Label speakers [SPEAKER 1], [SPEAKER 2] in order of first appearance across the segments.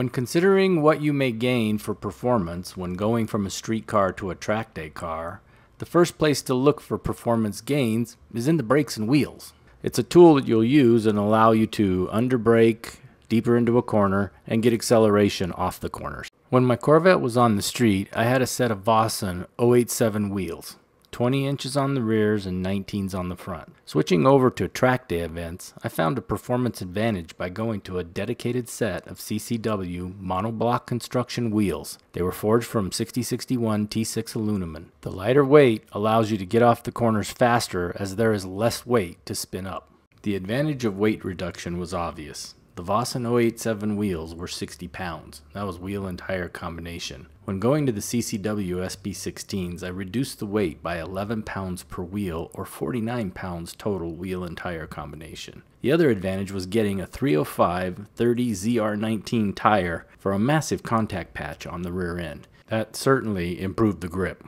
[SPEAKER 1] When considering what you may gain for performance when going from a street car to a track day car, the first place to look for performance gains is in the brakes and wheels. It's a tool that you'll use and allow you to underbrake deeper into a corner and get acceleration off the corners. When my Corvette was on the street, I had a set of Vossen 087 wheels. 20 inches on the rears and 19s on the front. Switching over to track day events, I found a performance advantage by going to a dedicated set of CCW monoblock construction wheels. They were forged from 6061 T6 aluminum. The lighter weight allows you to get off the corners faster as there is less weight to spin up. The advantage of weight reduction was obvious. The Vossen 087 wheels were 60 pounds. That was wheel and tire combination. When going to the CCW SB16s, I reduced the weight by 11 pounds per wheel or 49 pounds total wheel and tire combination. The other advantage was getting a 305 30 ZR19 tire for a massive contact patch on the rear end. That certainly improved the grip.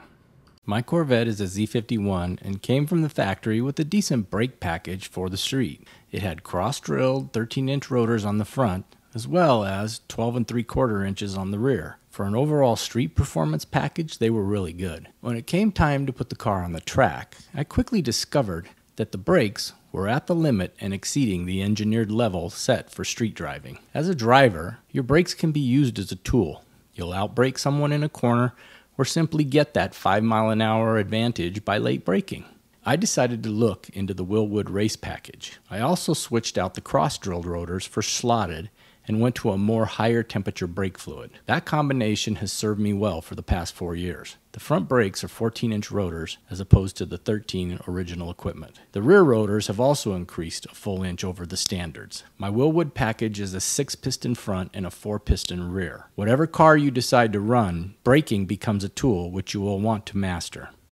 [SPEAKER 1] My Corvette is a Z51 and came from the factory with a decent brake package for the street. It had cross drilled 13 inch rotors on the front, as well as 12 and 3 quarter inches on the rear. For an overall street performance package, they were really good. When it came time to put the car on the track, I quickly discovered that the brakes were at the limit and exceeding the engineered level set for street driving. As a driver, your brakes can be used as a tool. You'll outbrake someone in a corner or simply get that 5 mile an hour advantage by late braking. I decided to look into the Willwood race package. I also switched out the cross drilled rotors for slotted and went to a more higher temperature brake fluid. That combination has served me well for the past four years. The front brakes are 14 inch rotors as opposed to the 13 original equipment. The rear rotors have also increased a full inch over the standards. My Willwood package is a 6 piston front and a 4 piston rear. Whatever car you decide to run, braking becomes a tool which you will want to master.